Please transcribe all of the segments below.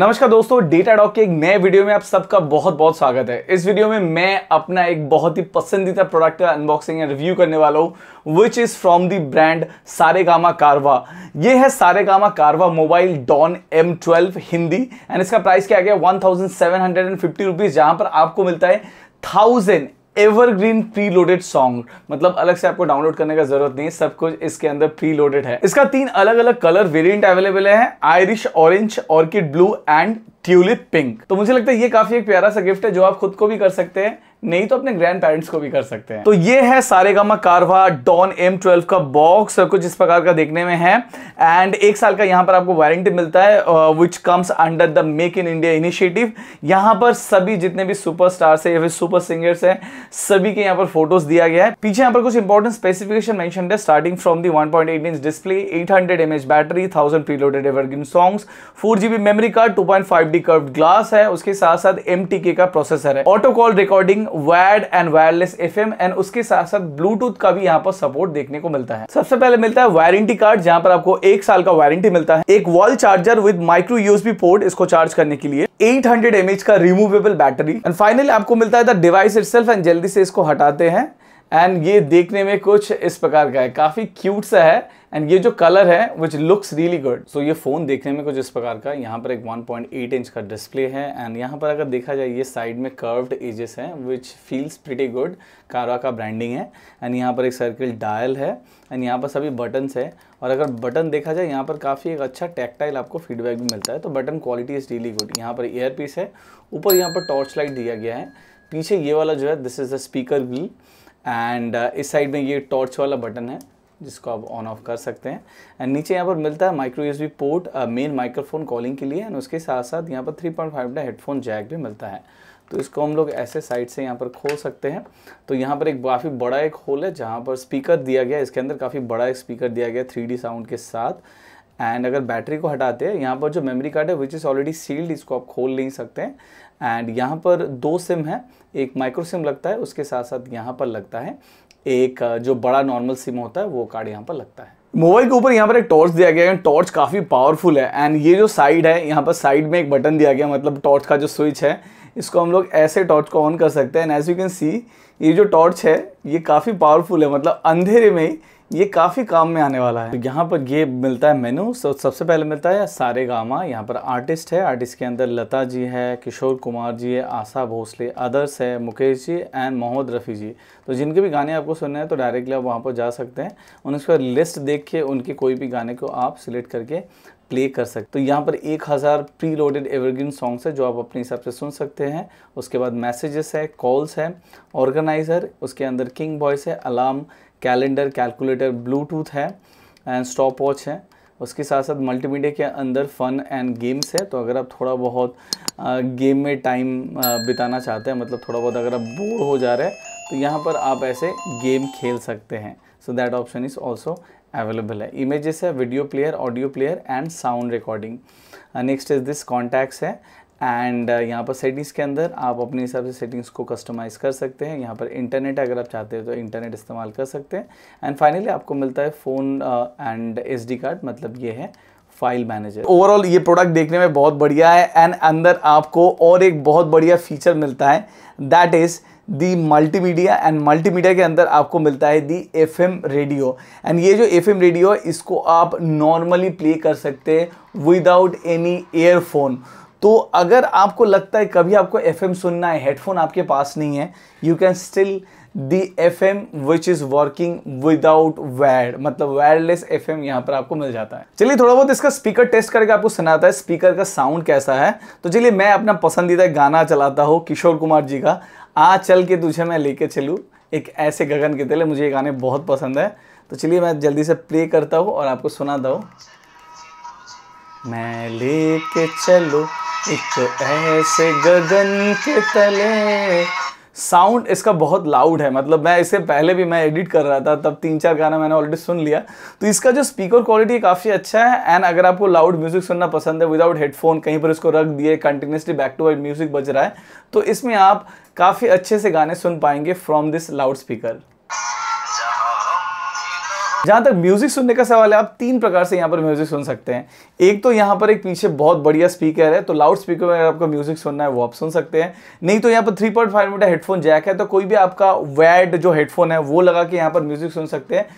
नमस्कार दोस्तों data dock के एक नए वीडियो में आप सबका बहुत बहुत स्वागत है इस वीडियो में मैं अपना एक बहुत ही पसंदीदा प्रोडक्ट का अनबॉक्सिंग एंड रिव्यू करने वाला हूँ which is from the brand Saregama Carvaan ये है Saregama Carvaan mobile don M twelve Hindi and इसका प्राइस क्या गया one thousand seven hundred and fifty rupees जहाँ पर आपको मिलता है thousand evergreen preloaded song मतलब अलग से आपको डाउनलोड करने का जरूरत नहीं सब कुछ इसके अंदर प्री लोडेड है इसका तीन अलग अलग कलर वेरियंट अवेलेबल है Irish orange orchid blue and tulip pink तो मुझे लगता है ये काफी एक प्यारा सा गिफ्ट है जो आप खुद को भी कर सकते हैं नहीं तो अपने ग्रैंड पेरेंट्स को भी कर सकते हैं तो ये है Saregama Carvaan don M twelve का बॉक्स कुछ इस प्रकार का देखने में है एंड एक साल का यहाँ पर आपको वारंटी मिलता है which comes under the make in India initiative यहाँ पर सभी जितने भी सुपरस्टार्स है या फिर सुपर सिंगर्स हैं सभी के यहाँ पर फोटोज दिया गया है पीछे यहाँ पर कुछ इंपॉर्टेंट स्पेसिफिकेशन मैंशन है starting from the one point eight inch display eight hundred M H battery thousand preloaded evergreen songs four GB memory card two point five D curve glass है उसके साथ साथ एम का processor है auto call recording wired and wireless F and उसके साथ साथ Bluetooth का भी यहाँ पर सपोर्ट देखने को मिलता है सबसे पहले मिलता है वारंटी कार्ड जहाँ पर आपको एक साल का वारंटी मिलता है एक wall charger with micro USB port इसको चार्ज करने के लिए 800 एमएच का रिमूवेबल बैटरी एंड फाइनली आपको मिलता है डिवाइस इट एंड जल्दी से इसको हटाते हैं एंड ये देखने में कुछ इस प्रकार का है काफ़ी क्यूट सा है एंड ये जो कलर है which looks really good so ये फ़ोन देखने में कुछ इस प्रकार का यहाँ पर एक 1.8 इंच का डिस्प्ले है एंड यहाँ पर अगर देखा जाए ये साइड में कर्व्ड एजेस हैं विच फील्स प्रिटी गुड कारा का ब्रांडिंग है एंड यहाँ पर एक सर्किल डायल है एंड यहाँ पर सभी बटन्स है और अगर बटन देखा जाए यहाँ पर काफ़ी एक अच्छा टैक्टाइल आपको फीडबैक भी मिलता है तो button quality is really good यहाँ पर एयर पीस है ऊपर यहाँ पर टॉर्च लाइट दिया गया है पीछे ये वाला जो है दिस इज़ द स्पीकर भी एंड uh, इस साइड में ये टॉर्च वाला बटन है जिसको आप ऑन ऑफ कर सकते हैं एंड नीचे यहाँ पर मिलता है micro USB port main microphone calling के लिए एंड उसके साथ साथ यहाँ पर 3.5 पॉइंट हेडफोन जैक भी मिलता है तो इसको हम लोग ऐसे साइड से यहाँ पर खोल सकते हैं तो यहाँ पर एक काफ़ी बड़ा एक होल है जहाँ पर स्पीकर दिया गया इसके अंदर काफ़ी बड़ा एक स्पीकर दिया गया थ्री साउंड के साथ एंड अगर बैटरी को हटाते हैं यहाँ पर जो मेमोरी कार्ड है विच इज़ ऑलरेडी सील्ड इसको आप खोल नहीं सकते हैं एंड यहाँ पर दो सिम है एक माइक्रो सिम लगता है उसके साथ साथ यहाँ पर लगता है एक जो बड़ा नॉर्मल सिम होता है वो कार्ड यहाँ पर लगता है मोबाइल के ऊपर यहाँ पर एक टॉर्च दिया गया है टॉर्च काफ़ी पावरफुल है एंड ये जो साइड है यहाँ पर साइड में एक बटन दिया गया मतलब टॉर्च का जो स्विच है इसको हम लोग ऐसे टॉर्च को ऑन कर सकते हैं and as you can see ये जो टॉर्च है ये काफ़ी पावरफुल है मतलब अंधेरे में ये काफ़ी काम में आने वाला है तो यहाँ पर ये मिलता है मेनू सो सबसे पहले मिलता है सारे गामा यहाँ पर आर्टिस्ट है आर्टिस्ट के अंदर लता जी है किशोर कुमार जी है आशा भोसले अदर्स है मुकेश जी एंड मोहम्मद रफ़ी जी तो जिनके भी गाने आपको सुनने हैं तो डायरेक्टली आप वहाँ पर जा सकते हैं उन्हें उसके लिस्ट देख के उनके कोई भी गाने को आप सिलेक्ट करके प्ले कर सकते तो यहाँ पर एक हज़ार प्री लोडेड एवरग्रीन सॉन्ग्स है जो आप अपने हिसाब से सुन सकते हैं उसके बाद मैसेजेस है कॉल्स है ऑर्गेनाइज़र उसके अंदर किंग बॉयस है अलार्म कैलेंडर कैलकुलेटर ब्लूटूथ है एंड स्टॉप वॉच है उसके साथ साथ मल्टीमीडिया के अंदर फ़न एंड गेम्स है तो अगर आप थोड़ा बहुत गेम में टाइम बिताना चाहते हैं मतलब थोड़ा बहुत अगर आप बोर हो जा रहे हैं तो यहाँ पर आप ऐसे गेम खेल सकते हैं so that option is also available है इमेजेस है video player audio player and sound recording next is this contacts है एंड uh, यहाँ पर सेटिंग्स के अंदर आप अपने हिसाब से सेटिंग्स को कस्टमाइज़ कर सकते हैं यहाँ पर इंटरनेट अगर आप चाहते हो तो इंटरनेट इस्तेमाल कर सकते हैं एंड फाइनली आपको मिलता है फ़ोन एंड एस कार्ड मतलब ये है फाइल मैनेजर ओवरऑल ये प्रोडक्ट देखने में बहुत बढ़िया है एंड अंदर आपको और एक बहुत बढ़िया फीचर मिलता है that is the multimedia and multimedia के अंदर आपको मिलता है दी एफ रेडियो एंड ये जो एफ रेडियो है इसको आप नॉर्मली प्ले कर सकते हैं विदाउट एनी एयरफोन तो अगर आपको लगता है कभी आपको एफ सुनना है हेडफोन आपके पास नहीं है you can still the F M which is working without wire मतलब वायरलेस एफ एम यहाँ पर आपको मिल जाता है चलिए थोड़ा बहुत इसका स्पीकर टेस्ट करके आपको सुनाता है स्पीकर का साउंड कैसा है तो चलिए मैं अपना पसंदीदा गाना चलाता हूँ किशोर कुमार जी का आ चल के तुझे मैं लेके चलूँ एक ऐसे गगन के तेल मुझे ये गाने बहुत पसंद है तो चलिए मैं जल्दी से प्ले करता हूँ और आपको सुनाता हूँ मैं लेके चलूँ एक ऐसे गगन के तले साउंड इसका बहुत लाउड है मतलब मैं इससे पहले भी मैं एडिट कर रहा था तब तीन चार गाना मैंने ऑलरेडी सुन लिया तो इसका जो स्पीकर क्वालिटी काफ़ी अच्छा है एंड अगर आपको लाउड म्यूज़िक सुनना पसंद है विदाउट हेडफोन कहीं पर इसको रख दिए continuously back to white music बज रहा है तो इसमें आप काफ़ी अच्छे से गाने सुन पाएंगे फ्रॉम दिस लाउड स्पीकर जहां तक म्यूज़िक सुनने का सवाल है आप तीन प्रकार से यहाँ पर म्यूज़िक सुन सकते हैं एक तो यहाँ पर एक पीछे बहुत बढ़िया स्पीकर है तो लाउड स्पीकर में अगर आपको म्यूज़िक सुनना है वो आप सुन सकते हैं नहीं तो यहाँ पर three point five metre headphone jack है तो कोई भी आपका वैड जो हेडफोन है वो लगा के यहाँ पर म्यूज़िक सुन सकते हैं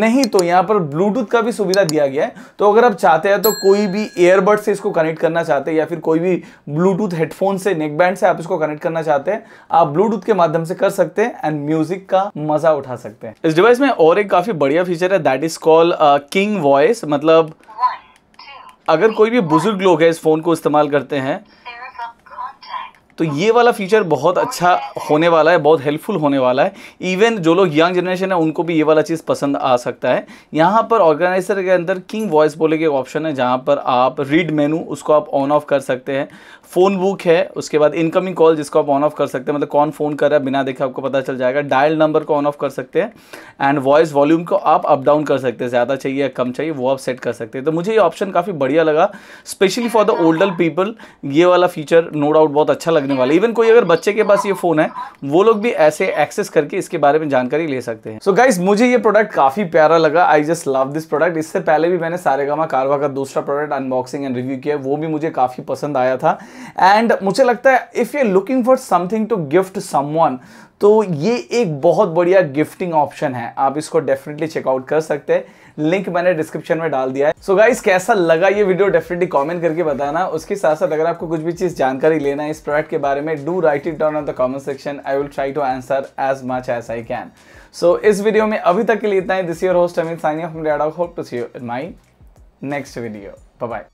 नहीं तो यहाँ पर ब्लूटूथ का भी सुविधा दिया गया है तो अगर आप चाहते हैं तो कोई भी एयरबड से इसको कनेक्ट करना चाहते हैं या फिर कोई भी ब्लूटूथ हेडफोन से नेकबैंड से आप इसको कनेक्ट करना चाहते हैं आप ब्लूटूथ के माध्यम से कर सकते हैं एंड म्यूजिक का मजा उठा सकते हैं इस डिवाइस में और एक काफी बढ़िया फीचर है that is calling voice मतलब अगर कोई भी बुजुर्ग लोग है इस फ़ोन को इस्तेमाल करते हैं तो ये वाला फीचर बहुत अच्छा होने वाला है बहुत हेल्पफुल होने वाला है इवन जो लोग यंग जनरेशन है उनको भी ये वाला चीज़ पसंद आ सकता है यहाँ पर ऑर्गेनाइजर के अंदर किंग वॉइस बोले के ऑप्शन है जहाँ पर आप रीड मेनू उसको आप ऑन ऑफ कर सकते हैं फ़ोन बुक है उसके बाद इनकमिंग कॉल जिसको आप ऑन ऑफ कर सकते हैं मतलब कौन फ़ोन कर रहा है बिना देखे आपको पता चल जाएगा डायल नंबर को ऑन ऑफ कर सकते हैं एंड वॉइस वॉल्यूम को आप अप डाउन कर सकते हैं ज़्यादा चाहिए या कम चाहिए वो आप सेट कर सकते हैं तो मुझे ये ऑप्शन काफ़ी बढ़िया लगा specially for the older people ये वाला फीचर नो डाउट बहुत अच्छा लगा लगने वाला इवन कोई अगर बच्चे के पास ये फोन है वो लोग भी ऐसे एक्सेस करके इसके बारे में जानकारी ले सकते हैं सो so गाइज मुझे ये प्रोडक्ट काफी प्यारा लगा I just love this product इससे पहले भी मैंने सारेगामा कारवा का दूसरा प्रोडक्ट अनबॉक्सिंग एंड रिव्यू किया वो भी मुझे काफी पसंद आया था एंड मुझे लगता है if you looking for something to gift some तो ये एक बहुत बढ़िया गिफ्टिंग ऑप्शन है आप इसको डेफिनेटली चेकआउट कर सकते हैं लिंक मैंने डिस्क्रिप्शन में डाल दिया है सो so गाइस कैसा लगा ये वीडियो डेफिनेटली कमेंट करके बताना उसके साथ साथ अगर आपको कुछ भी चीज़ जानकारी लेना है इस प्रोडक्ट के बारे में do write it down on the comment section I will try to answer as much as I can so इस वीडियो में अभी तक के लिए इतना ही this your host Amit Sainiya from hope to see you in my next video bye